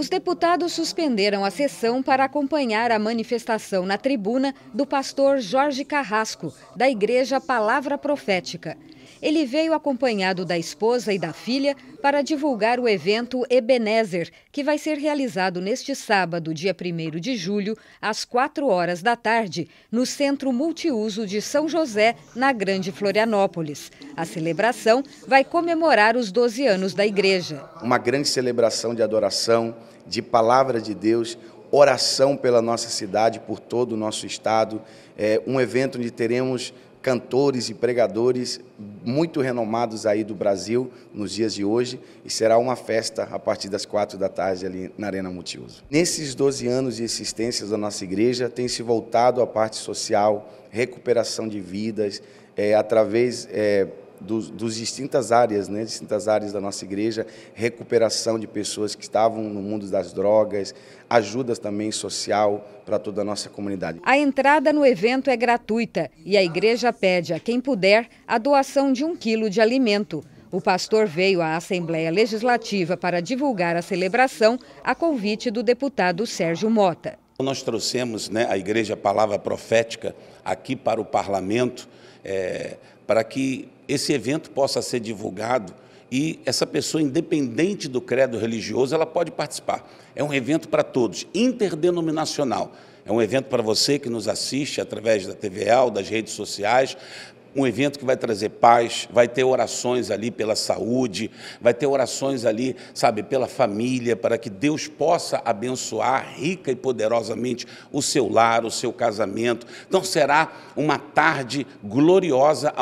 Os deputados suspenderam a sessão para acompanhar a manifestação na tribuna do pastor Jorge Carrasco, da Igreja Palavra Profética. Ele veio acompanhado da esposa e da filha para divulgar o evento Ebenezer, que vai ser realizado neste sábado, dia 1 de julho, às 4 horas da tarde, no Centro Multiuso de São José, na Grande Florianópolis. A celebração vai comemorar os 12 anos da igreja. Uma grande celebração de adoração, de palavra de Deus, oração pela nossa cidade, por todo o nosso estado. É um evento onde teremos cantores e pregadores muito renomados aí do Brasil nos dias de hoje e será uma festa a partir das quatro da tarde ali na Arena Multiuso. Nesses 12 anos de existência da nossa igreja, tem se voltado à parte social, recuperação de vidas, é, através é, dos, dos, distintas áreas, né, distintas áreas da nossa igreja, recuperação de pessoas que estavam no mundo das drogas, ajudas também social para toda a nossa comunidade. A entrada no evento é gratuita e a igreja pede a quem puder a doação de um quilo de alimento. O pastor veio à Assembleia Legislativa para divulgar a celebração a convite do deputado Sérgio Mota. Nós trouxemos né, a Igreja Palavra Profética aqui para o Parlamento, é, para que esse evento possa ser divulgado e essa pessoa, independente do credo religioso, ela pode participar. É um evento para todos, interdenominacional. É um evento para você que nos assiste através da TVA ou das redes sociais, um evento que vai trazer paz, vai ter orações ali pela saúde, vai ter orações ali, sabe, pela família, para que Deus possa abençoar rica e poderosamente o seu lar, o seu casamento. Então será uma tarde gloriosa.